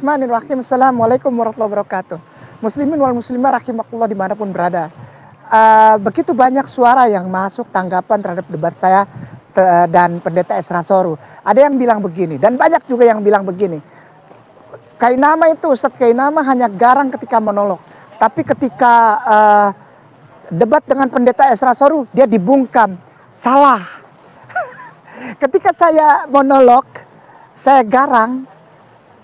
Bismillahirrahmanirrahim. Assalamualaikum warahmatullahi wabarakatuh. Muslimin wal muslimah rahimakullah dimanapun berada. Uh, begitu banyak suara yang masuk tanggapan terhadap debat saya eh, dan pendeta Esra Soru. Ada yang bilang begini dan banyak juga yang bilang begini. Kainama itu Ustaz Kainama hanya garang ketika monolog. Tapi ketika uh, debat dengan pendeta Esra Soru dia dibungkam. Salah. ketika saya monolog saya garang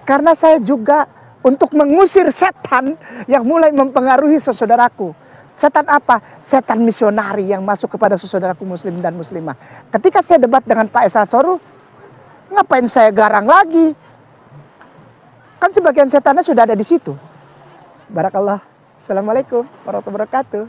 karena saya juga untuk mengusir setan yang mulai mempengaruhi saudaraku. Setan apa? Setan misionari yang masuk kepada saudaraku muslim dan muslimah. Ketika saya debat dengan Pak Esra Soru, ngapain saya garang lagi? Kan sebagian setannya sudah ada di situ. Barakallah. Assalamualaikum warahmatullahi wabarakatuh.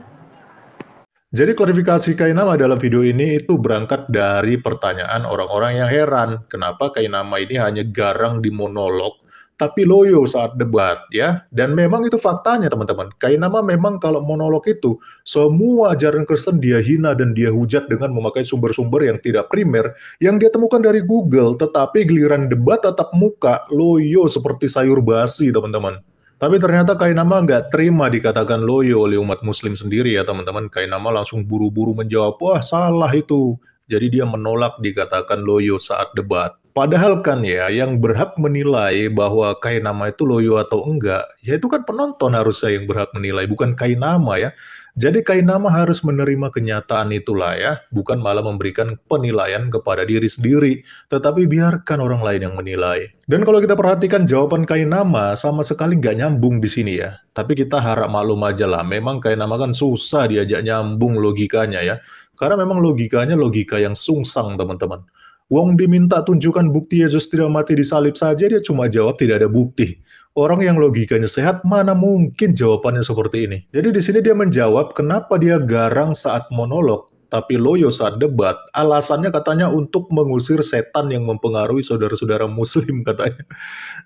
Jadi klarifikasi Kainama dalam video ini itu berangkat dari pertanyaan orang-orang yang heran kenapa Kainama ini hanya garang di monolog tapi loyo saat debat ya. Dan memang itu faktanya teman-teman. Kainama memang kalau monolog itu semua ajaran Kristen dia hina dan dia hujat dengan memakai sumber-sumber yang tidak primer yang dia temukan dari Google, tetapi giliran debat tetap muka loyo seperti sayur basi teman-teman. Tapi ternyata Kainama nggak terima dikatakan loyo oleh umat muslim sendiri ya teman-teman. Kainama langsung buru-buru menjawab, wah salah itu. Jadi dia menolak dikatakan loyo saat debat. Padahal kan ya, yang berhak menilai bahwa Kainama itu loyo atau enggak, ya itu kan penonton harusnya yang berhak menilai, bukan Kainama ya. Jadi Kainama harus menerima kenyataan itulah ya, bukan malah memberikan penilaian kepada diri sendiri, tetapi biarkan orang lain yang menilai. Dan kalau kita perhatikan jawaban Kainama sama sekali nggak nyambung di sini ya. Tapi kita harap maklum aja lah, memang Kainama kan susah diajak nyambung logikanya ya. Karena memang logikanya logika yang sungsang teman-teman. Wong diminta tunjukkan bukti Yesus tidak mati di salib saja, dia cuma jawab tidak ada bukti. Orang yang logikanya sehat, mana mungkin jawabannya seperti ini. Jadi di sini dia menjawab kenapa dia garang saat monolog, tapi loyo saat debat. Alasannya katanya untuk mengusir setan yang mempengaruhi saudara-saudara muslim katanya.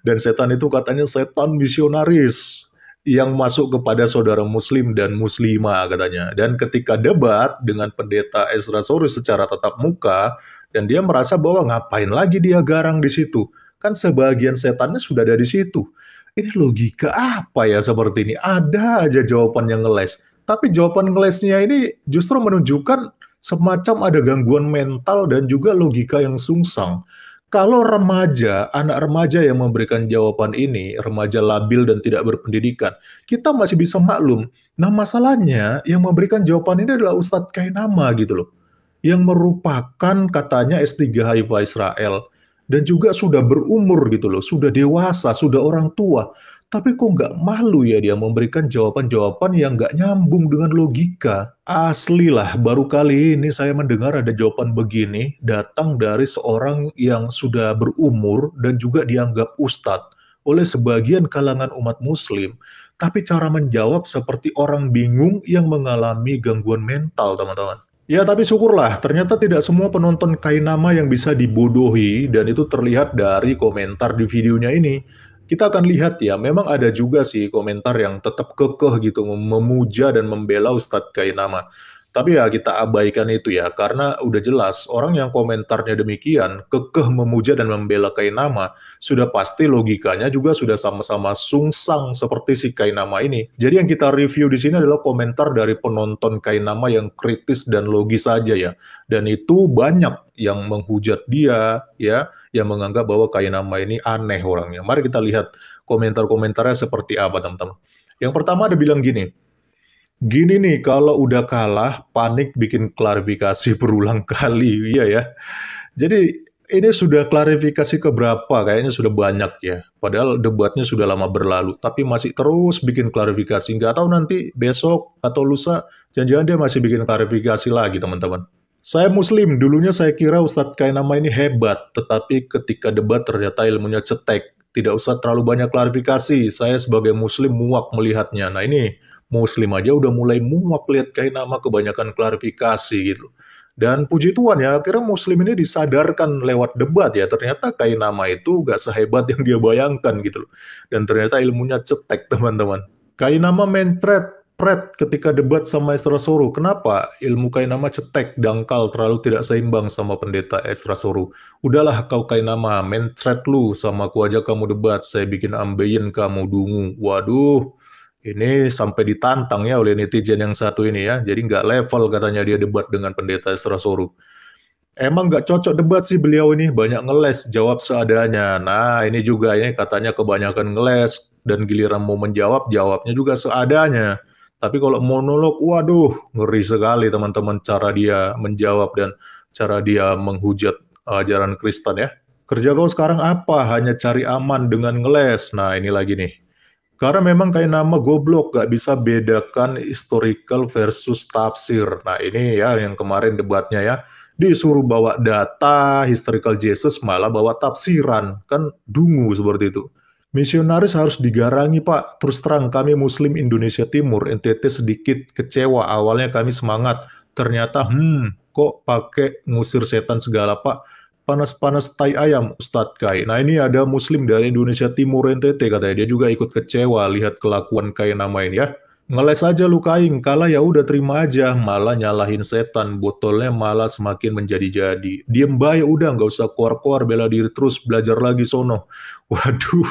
Dan setan itu katanya setan misionaris yang masuk kepada saudara muslim dan muslimah katanya. Dan ketika debat dengan pendeta Ezra Soros secara tatap muka, dan dia merasa bahwa ngapain lagi dia garang di situ. Kan sebagian setannya sudah ada di situ. Ini logika apa ya seperti ini? Ada aja jawaban yang ngeles. Tapi jawaban ngelesnya ini justru menunjukkan semacam ada gangguan mental dan juga logika yang sungsang. Kalau remaja, anak remaja yang memberikan jawaban ini, remaja labil dan tidak berpendidikan, kita masih bisa maklum. Nah masalahnya yang memberikan jawaban ini adalah Ustadz Kainama gitu loh yang merupakan katanya S3 Haifa Israel dan juga sudah berumur gitu loh, sudah dewasa, sudah orang tua. Tapi kok nggak malu ya dia memberikan jawaban-jawaban yang nggak nyambung dengan logika. Asli lah, baru kali ini saya mendengar ada jawaban begini datang dari seorang yang sudah berumur dan juga dianggap ustadz oleh sebagian kalangan umat muslim. Tapi cara menjawab seperti orang bingung yang mengalami gangguan mental, teman-teman. Ya tapi syukurlah, ternyata tidak semua penonton Kainama yang bisa dibodohi dan itu terlihat dari komentar di videonya ini. Kita akan lihat ya, memang ada juga sih komentar yang tetap kekeh gitu memuja dan membela Ustadz Kainama. Tapi ya kita abaikan itu ya, karena udah jelas orang yang komentarnya demikian, kekeh memuja dan membela Kainama, sudah pasti logikanya juga sudah sama-sama sungsang seperti si Kainama ini. Jadi yang kita review di sini adalah komentar dari penonton Kainama yang kritis dan logis saja ya. Dan itu banyak yang menghujat dia ya, yang menganggap bahwa Kainama ini aneh orangnya. Mari kita lihat komentar-komentarnya seperti apa teman-teman. Yang pertama ada bilang gini, Gini nih, kalau udah kalah, panik bikin klarifikasi berulang kali, iya ya. Jadi ini sudah klarifikasi ke berapa? Kayaknya sudah banyak ya. Padahal debatnya sudah lama berlalu, tapi masih terus bikin klarifikasi. Nggak tahu nanti besok atau lusa, jangan-jangan dia masih bikin klarifikasi lagi, teman-teman. Saya muslim, dulunya saya kira Ustadz Kainama ini hebat, tetapi ketika debat ternyata ilmunya cetek. Tidak usah terlalu banyak klarifikasi, saya sebagai muslim muak melihatnya. Nah ini Muslim aja udah mulai muak lihat kayak nama kebanyakan klarifikasi gitu. Dan puji Tuhan ya, akhirnya Muslim ini disadarkan lewat debat ya. Ternyata kayak nama itu gak sehebat yang dia bayangkan gitu loh. Dan ternyata ilmunya cetek teman-teman. Kayak nama mentret, Pret ketika debat sama Esra Soru. Kenapa ilmu nama cetek, dangkal, terlalu tidak seimbang sama pendeta Esra Soru? Udahlah kau kayak nama, mentret lu sama aku aja kamu debat, saya bikin ambeien kamu dungu. Waduh, ini sampai ditantang ya oleh netizen yang satu ini ya. Jadi nggak level katanya dia debat dengan pendeta Srasoru. Emang nggak cocok debat sih beliau ini, banyak ngeles, jawab seadanya. Nah ini juga ini ya, katanya kebanyakan ngeles, dan giliran mau menjawab, jawabnya juga seadanya. Tapi kalau monolog, waduh, ngeri sekali teman-teman cara dia menjawab dan cara dia menghujat ajaran Kristen ya. Kerja kau sekarang apa? Hanya cari aman dengan ngeles. Nah ini lagi nih. Karena memang kayak nama goblok gak bisa bedakan historical versus tafsir. Nah ini ya yang kemarin debatnya ya disuruh bawa data historical Jesus malah bawa tafsiran kan dungu seperti itu. Misionaris harus digarangi Pak, terus terang kami Muslim Indonesia Timur, NTT sedikit kecewa, awalnya kami semangat, ternyata hmm kok pakai ngusir setan segala Pak, panas-panas tai ayam Ustadz Kai. Nah ini ada muslim dari Indonesia Timur NTT katanya. Dia juga ikut kecewa lihat kelakuan Kai namain ya. Ngeles aja lu kain, kalah ya udah terima aja, malah nyalahin setan, botolnya malah semakin menjadi-jadi. Diem ya udah, nggak usah keluar-keluar, bela diri terus, belajar lagi sono. Waduh,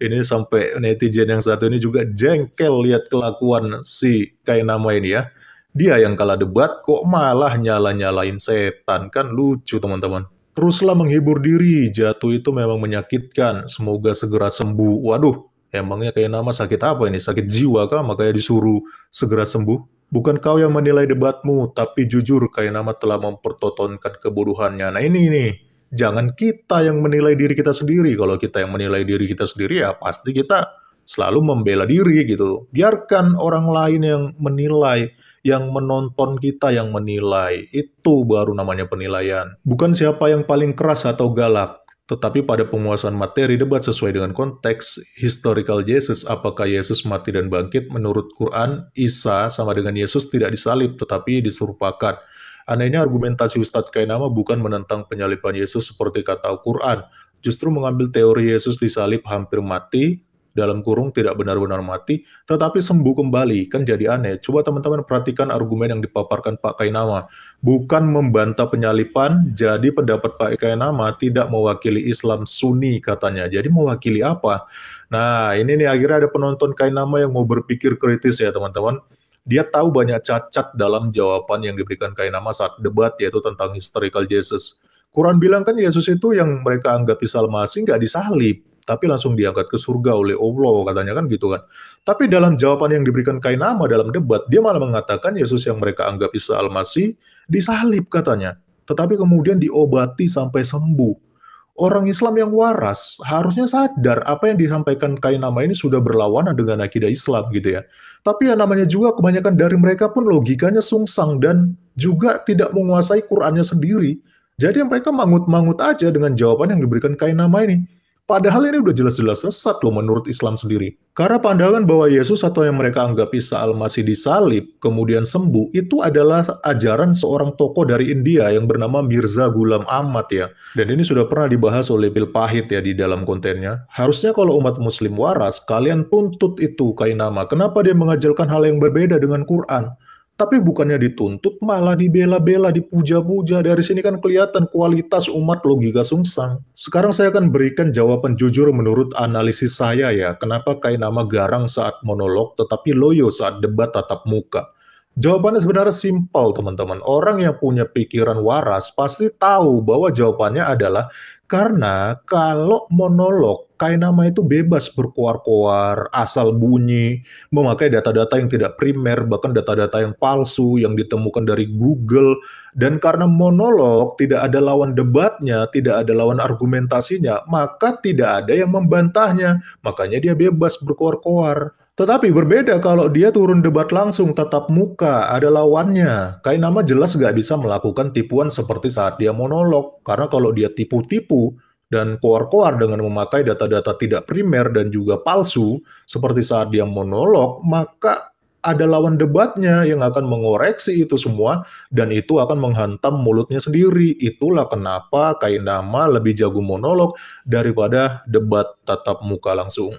ini sampai netizen yang satu ini juga jengkel lihat kelakuan si kain nama ini ya. Dia yang kalah debat kok malah nyala-nyalain setan, kan lucu teman-teman. Teruslah menghibur diri, jatuh itu memang menyakitkan. Semoga segera sembuh. Waduh, emangnya kayak nama sakit apa ini? Sakit jiwa kah? Makanya disuruh segera sembuh. Bukan kau yang menilai debatmu, tapi jujur kayak nama telah mempertontonkan kebodohannya. Nah ini nih, jangan kita yang menilai diri kita sendiri. Kalau kita yang menilai diri kita sendiri ya pasti kita selalu membela diri gitu. Biarkan orang lain yang menilai yang menonton kita yang menilai. Itu baru namanya penilaian. Bukan siapa yang paling keras atau galak, tetapi pada penguasaan materi debat sesuai dengan konteks historical Jesus, apakah Yesus mati dan bangkit menurut Quran, Isa sama dengan Yesus tidak disalib tetapi diserupakan. Anehnya argumentasi Ustadz Kainama bukan menentang penyaliban Yesus seperti kata quran justru mengambil teori Yesus disalib hampir mati, dalam kurung tidak benar-benar mati, tetapi sembuh kembali. Kan jadi aneh. Coba teman-teman perhatikan argumen yang dipaparkan Pak Kainama. Bukan membantah penyalipan, jadi pendapat Pak Kainama tidak mewakili Islam Sunni katanya. Jadi mewakili apa? Nah, ini nih akhirnya ada penonton Kainama yang mau berpikir kritis ya teman-teman dia tahu banyak cacat dalam jawaban yang diberikan Kainama saat debat yaitu tentang historical Jesus. Quran bilang kan Yesus itu yang mereka anggap disalmasi nggak disalib tapi langsung diangkat ke surga oleh Allah katanya kan gitu kan. Tapi dalam jawaban yang diberikan Kainama dalam debat, dia malah mengatakan Yesus yang mereka anggap Isa Al-Masih disalib katanya. Tetapi kemudian diobati sampai sembuh. Orang Islam yang waras harusnya sadar apa yang disampaikan Kainama ini sudah berlawanan dengan akidah Islam gitu ya. Tapi yang namanya juga kebanyakan dari mereka pun logikanya sungsang dan juga tidak menguasai Qurannya sendiri. Jadi mereka mangut-mangut aja dengan jawaban yang diberikan Kainama ini. Padahal ini udah jelas-jelas sesat loh menurut Islam sendiri. Karena pandangan bahwa Yesus atau yang mereka anggap Isa Al-Masih disalib, kemudian sembuh, itu adalah ajaran seorang tokoh dari India yang bernama Mirza Gulam Ahmad ya. Dan ini sudah pernah dibahas oleh Bill Pahit ya di dalam kontennya. Harusnya kalau umat muslim waras, kalian tuntut itu kainama. Kenapa dia mengajarkan hal yang berbeda dengan Quran? Tapi bukannya dituntut, malah dibela-bela, dipuja-puja. Dari sini kan kelihatan kualitas umat logika sungsang. Sekarang saya akan berikan jawaban jujur menurut analisis saya ya. Kenapa nama garang saat monolog tetapi loyo saat debat tatap muka? Jawabannya sebenarnya simpel, teman-teman. Orang yang punya pikiran waras pasti tahu bahwa jawabannya adalah karena kalau monolog Kainama itu bebas berkoar-koar, asal bunyi, memakai data-data yang tidak primer, bahkan data-data yang palsu yang ditemukan dari Google. Dan karena monolog, tidak ada lawan debatnya, tidak ada lawan argumentasinya, maka tidak ada yang membantahnya. Makanya dia bebas berkoar-koar. Tetapi berbeda kalau dia turun debat langsung tatap muka, ada lawannya. Kainama jelas gak bisa melakukan tipuan seperti saat dia monolog, karena kalau dia tipu-tipu, dan keluar-keluar dengan memakai data-data tidak primer dan juga palsu, seperti saat dia monolog, maka ada lawan debatnya yang akan mengoreksi itu semua dan itu akan menghantam mulutnya sendiri. Itulah kenapa kain nama lebih jago monolog daripada debat tatap muka langsung.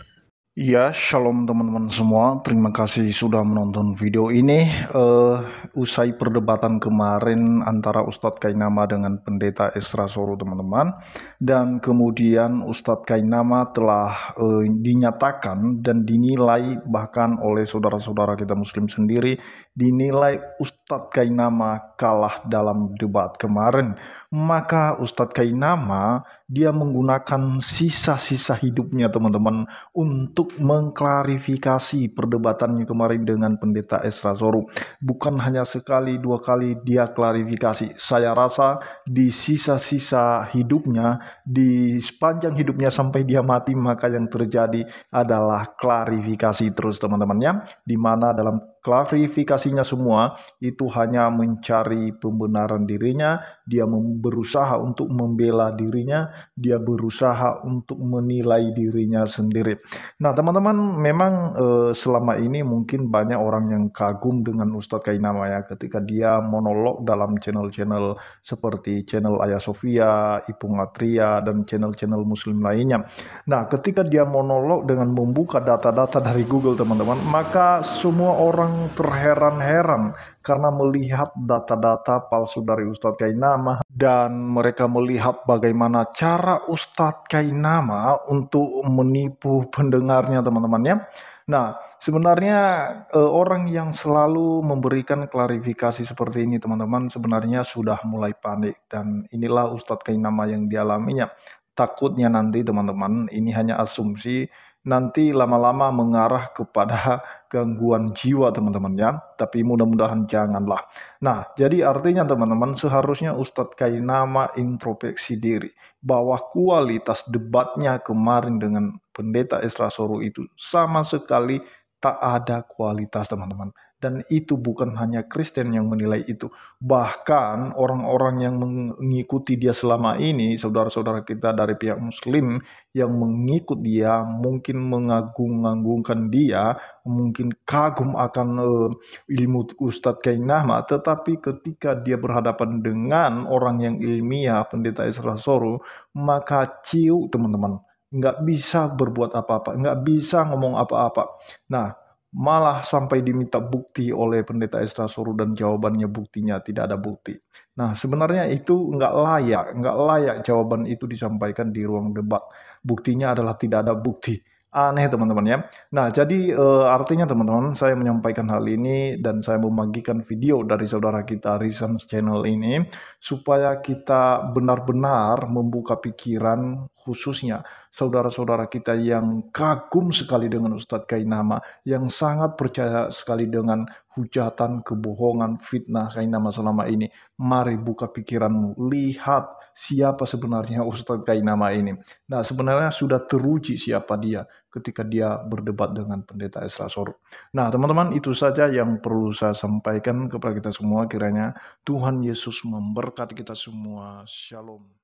Ya, shalom teman-teman semua. Terima kasih sudah menonton video ini. Uh, usai perdebatan kemarin antara Ustadz Kainama dengan Pendeta Esra Soro, teman-teman. Dan kemudian Ustadz Kainama telah uh, dinyatakan dan dinilai bahkan oleh saudara-saudara kita muslim sendiri, dinilai Ustadz Kainama kalah dalam debat kemarin. Maka Ustadz Kainama, dia menggunakan sisa-sisa hidupnya, teman-teman, untuk untuk mengklarifikasi perdebatannya kemarin dengan pendeta Esra Zoru. Bukan hanya sekali dua kali dia klarifikasi. Saya rasa di sisa-sisa hidupnya, di sepanjang hidupnya sampai dia mati, maka yang terjadi adalah klarifikasi terus teman-temannya. Di mana dalam klarifikasinya semua itu hanya mencari pembenaran dirinya, dia berusaha untuk membela dirinya, dia berusaha untuk menilai dirinya sendiri. Nah, teman-teman, memang eh, selama ini mungkin banyak orang yang kagum dengan Ustadz Kainama ya ketika dia monolog dalam channel-channel seperti channel Ayah Sofia, Ipung Atria dan channel-channel muslim lainnya. Nah, ketika dia monolog dengan membuka data-data dari Google, teman-teman, maka semua orang yang terheran-heran karena melihat data-data palsu dari Ustadz Kainama dan mereka melihat bagaimana cara Ustadz Kainama untuk menipu pendengarnya teman-temannya. Nah, sebenarnya eh, orang yang selalu memberikan klarifikasi seperti ini teman-teman sebenarnya sudah mulai panik dan inilah Ustadz Kainama yang dialaminya. Takutnya nanti teman-teman ini hanya asumsi nanti lama-lama mengarah kepada gangguan jiwa teman-teman ya. Tapi mudah-mudahan janganlah. Nah, jadi artinya teman-teman seharusnya Ustadz Kainama introspeksi diri bahwa kualitas debatnya kemarin dengan pendeta Esra Soru itu sama sekali tak ada kualitas teman-teman. Dan itu bukan hanya Kristen yang menilai itu. Bahkan orang-orang yang mengikuti dia selama ini, saudara-saudara kita dari pihak Muslim yang mengikut dia, mungkin mengagung-agungkan dia, mungkin kagum akan uh, ilmu Ustadz Kainahma, tetapi ketika dia berhadapan dengan orang yang ilmiah, pendeta Isra Soro, maka ciu teman-teman nggak bisa berbuat apa-apa, nggak bisa ngomong apa-apa. Nah, malah sampai diminta bukti oleh pendeta Esra Soru dan jawabannya buktinya tidak ada bukti. Nah sebenarnya itu nggak layak, nggak layak jawaban itu disampaikan di ruang debat. Buktinya adalah tidak ada bukti. Aneh teman-teman ya. Nah jadi e, artinya teman-teman saya menyampaikan hal ini dan saya membagikan video dari saudara kita Reasons Channel ini supaya kita benar-benar membuka pikiran khususnya saudara-saudara kita yang kagum sekali dengan Ustadz Kainama, yang sangat percaya sekali dengan hujatan, kebohongan, fitnah Kainama selama ini. Mari buka pikiranmu, lihat siapa sebenarnya Ustadz Kainama ini. Nah sebenarnya sudah teruji siapa dia ketika dia berdebat dengan pendeta Esra Soru. Nah teman-teman itu saja yang perlu saya sampaikan kepada kita semua kiranya Tuhan Yesus memberkati kita semua. Shalom.